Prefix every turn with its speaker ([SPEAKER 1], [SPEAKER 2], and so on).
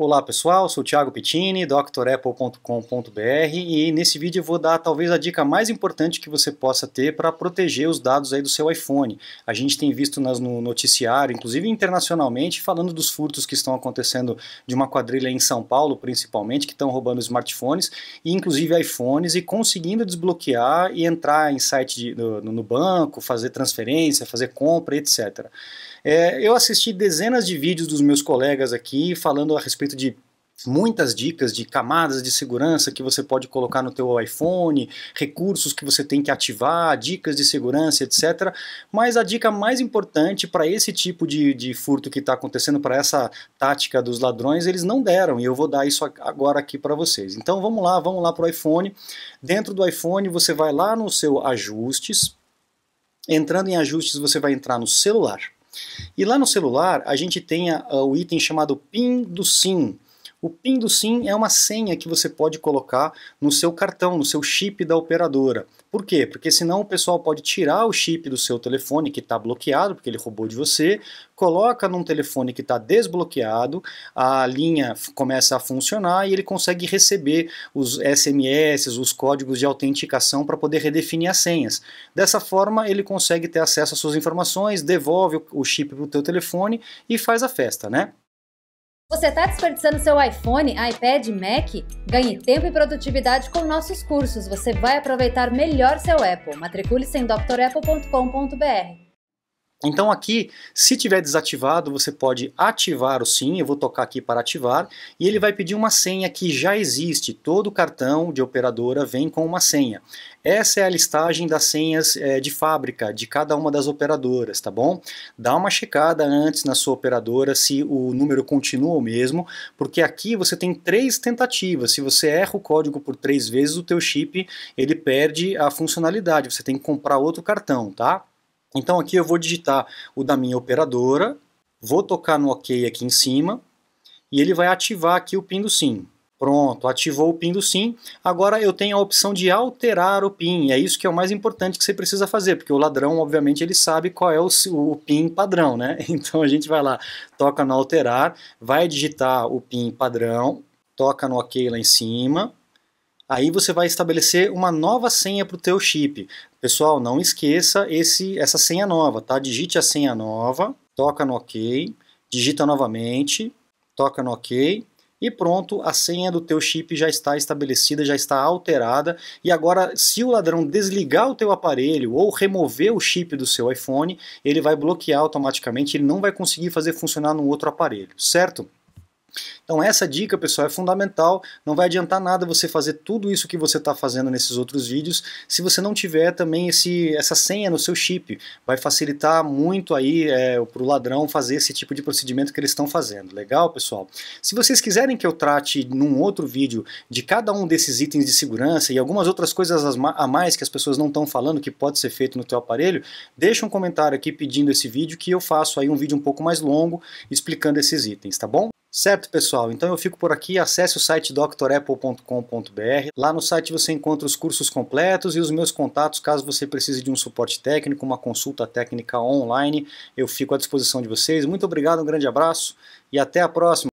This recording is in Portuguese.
[SPEAKER 1] Olá pessoal, sou Thiago Pittini, drapple.com.br e nesse vídeo eu vou dar talvez a dica mais importante que você possa ter para proteger os dados aí do seu iPhone. A gente tem visto nas, no noticiário, inclusive internacionalmente, falando dos furtos que estão acontecendo de uma quadrilha em São Paulo, principalmente, que estão roubando smartphones e inclusive iPhones e conseguindo desbloquear e entrar em site de, no, no, banco, fazer transferência, fazer compra, etc. É, eu assisti dezenas de vídeos dos meus colegas aqui falando a respeito respeito de muitas dicas de camadas de segurança que você pode colocar no teu iPhone, recursos que você tem que ativar, dicas de segurança, etc. Mas a dica mais importante para esse tipo de, de furto que está acontecendo, para essa tática dos ladrões, eles não deram e eu vou dar isso agora aqui para vocês. Então vamos lá, vamos lá para o iPhone. Dentro do iPhone você vai lá no seu ajustes. Entrando em ajustes você vai entrar no celular e lá no celular a gente tem a, a, o item chamado PIN do SIM, o PIN do SIM é uma senha que você pode colocar no seu cartão, no seu chip da operadora. Por quê? Porque senão o pessoal pode tirar o chip do seu telefone que está bloqueado, porque ele roubou de você, coloca num telefone que está desbloqueado, a linha começa a funcionar e ele consegue receber os SMS, os códigos de autenticação para poder redefinir as senhas. Dessa forma, ele consegue ter acesso às suas informações, devolve o chip para o teu telefone e faz a festa, né? Você está desperdiçando seu iPhone, iPad, Mac? Ganhe tempo e produtividade com nossos cursos. Você vai aproveitar melhor seu Apple. Matricule-se em drapple.com.br. Então aqui, se tiver desativado, você pode ativar o SIM, eu vou tocar aqui para ativar, e ele vai pedir uma senha que já existe, todo cartão de operadora vem com uma senha. Essa é a listagem das senhas é, de fábrica de cada uma das operadoras, tá bom? Dá uma checada antes na sua operadora se o número continua o mesmo, porque aqui você tem três tentativas, se você erra o código por três vezes, o teu chip ele perde a funcionalidade, você tem que comprar outro cartão, tá? Então aqui eu vou digitar o da minha operadora, vou tocar no OK aqui em cima e ele vai ativar aqui o PIN do SIM. Pronto, ativou o PIN do SIM. Agora eu tenho a opção de alterar o PIN. É isso que é o mais importante que você precisa fazer, porque o ladrão, obviamente, ele sabe qual é o, o PIN padrão, né? Então a gente vai lá, toca no alterar, vai digitar o PIN padrão, toca no OK lá em cima, Aí você vai estabelecer uma nova senha para o teu chip. Pessoal, não esqueça esse, essa senha nova, tá? Digite a senha nova, toca no OK, digita novamente, toca no OK e pronto, a senha do teu chip já está estabelecida, já está alterada. E agora, se o ladrão desligar o teu aparelho ou remover o chip do seu iPhone, ele vai bloquear automaticamente, ele não vai conseguir fazer funcionar no outro aparelho, certo? Então essa dica, pessoal, é fundamental. Não vai adiantar nada você fazer tudo isso que você está fazendo nesses outros vídeos se você não tiver também esse, essa senha no seu chip. Vai facilitar muito aí é, para o ladrão fazer esse tipo de procedimento que eles estão fazendo. Legal, pessoal? Se vocês quiserem que eu trate num outro vídeo de cada um desses itens de segurança e algumas outras coisas a mais que as pessoas não estão falando que pode ser feito no teu aparelho, deixa um comentário aqui pedindo esse vídeo que eu faço aí um vídeo um pouco mais longo explicando esses itens, tá bom? Certo, pessoal? Então eu fico por aqui. Acesse o site drapple.com.br. Lá no site você encontra os cursos completos e os meus contatos caso você precise de um suporte técnico, uma consulta técnica online. Eu fico à disposição de vocês. Muito obrigado, um grande abraço e até a próxima.